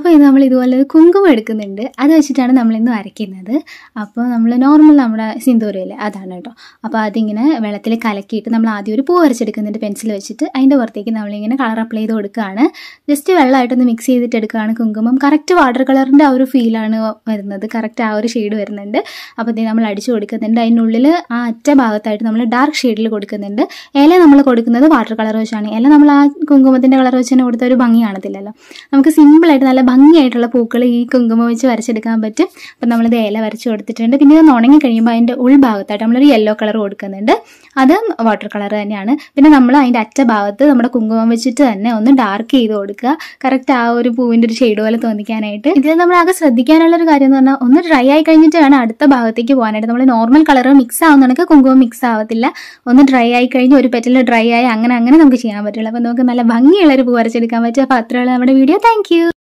അപ്പോൾ ഇത് നമ്മൾ ഇതുപോലെ കുങ്കുമം എടുക്കുന്നുണ്ട് അത് വെച്ചിട്ടാണ് നമ്മളിന്ന് വരയ്ക്കുന്നത് അപ്പോൾ നമ്മൾ നോർമൽ നമ്മുടെ സിന്ദൂരയില്ലേ അതാണ് കേട്ടോ അപ്പോൾ അതിങ്ങനെ വെള്ളത്തിൽ കലക്കിയിട്ട് നമ്മൾ ആദ്യം ഒരു പൂ വരച്ചെടുക്കുന്നുണ്ട് പെൻസിൽ വെച്ചിട്ട് അതിൻ്റെ പുറത്തേക്ക് നമ്മളിങ്ങനെ കളർ അപ്ലൈ ചെയ്ത് കൊടുക്കുകയാണ് ജസ്റ്റ് വെള്ളമായിട്ടൊന്ന് മിക്സ് ചെയ്തിട്ട് എടുക്കുകയാണ് കുങ്കുമം കറക്റ്റ് വാട്ടർ കളറിൻ്റെ ആ ഒരു ഫീലാണ് വരുന്നത് കറക്റ്റ് ആ ഒരു ഷെയ്ഡ് വരുന്നുണ്ട് അപ്പോൾ ഇത് നമ്മൾ അടിച്ചു കൊടുക്കുന്നുണ്ട് അതിനുള്ളിൽ ആ അറ്റ ഭാഗത്തായിട്ട് നമ്മൾ ഡാർക്ക് ഷെയ്ഡിൽ കൊടുക്കുന്നുണ്ട് ഇല നമ്മൾ കൊടുക്കുന്നത് വാട്ടർ കളർ വെച്ചാണ് ഇല നമ്മൾ ആ കുങ്കുമത്തിൻ്റെ കളർ വെച്ച് തന്നെ കൊടുത്ത ഒരു ഭംഗി നമുക്ക് സിമ്പിളായിട്ട് നല്ല ഭംഗിയായിട്ടുള്ള പൂക്കൾ ഈ കുങ്കുമം വെച്ച് വരച്ചെടുക്കാൻ പറ്റും അപ്പം നമ്മളിത് ഇല വരച്ച് കൊടുത്തിട്ടുണ്ട് പിന്നെ ഇത് ഉണങ്ങി കഴിയുമ്പോൾ അതിൻ്റെ ഉൾഭാഗത്തായിട്ട് നമ്മളൊരു യെല്ലോ കളർ കൊടുക്കുന്നുണ്ട് അത് വാട്ടർ കളർ തന്നെയാണ് പിന്നെ നമ്മൾ അതിൻ്റെ അറ്റ ഭാഗത്ത് നമ്മുടെ കുങ്കുമം വെച്ചിട്ട് തന്നെ ഒന്ന് ഡാർക്ക് ചെയ്ത് കൊടുക്കുക കറക്റ്റ് ആ ഒരു പൂവിൻ്റെ ഒരു ഷെയ്ഡ് പോലെ തോന്നിക്കാനായിട്ട് ഇതിൽ നമ്മൾ ആകെ ശ്രദ്ധിക്കാനുള്ള ഒരു കാര്യം എന്ന് പറഞ്ഞാൽ ഒന്ന് ഡ്രൈ ആയി കഴിഞ്ഞിട്ട് വേണം അടുത്ത ഭാഗത്തേക്ക് പോകാനായിട്ട് നമ്മൾ നോർമൽ കളർ മിക്സ് ആവുന്നതൊക്കെ കുങ്കുമം മിക്സ് ആവത്തില്ല ഒന്ന് ഡ്രൈ ആയി കഴിഞ്ഞ് ഒരു പെറ്റൽ ഡ്രൈ ആയി അങ്ങനെ അങ്ങനെ നമുക്ക് ചെയ്യാൻ പറ്റുള്ളൂ അപ്പം നമുക്ക് നല്ല ഭംഗിയുള്ള ഒരു പൂ വരച്ചെടുക്കാൻ പറ്റും അപ്പോൾ അത്രയുള്ള നമ്മുടെ വീഡിയോ താങ്ക്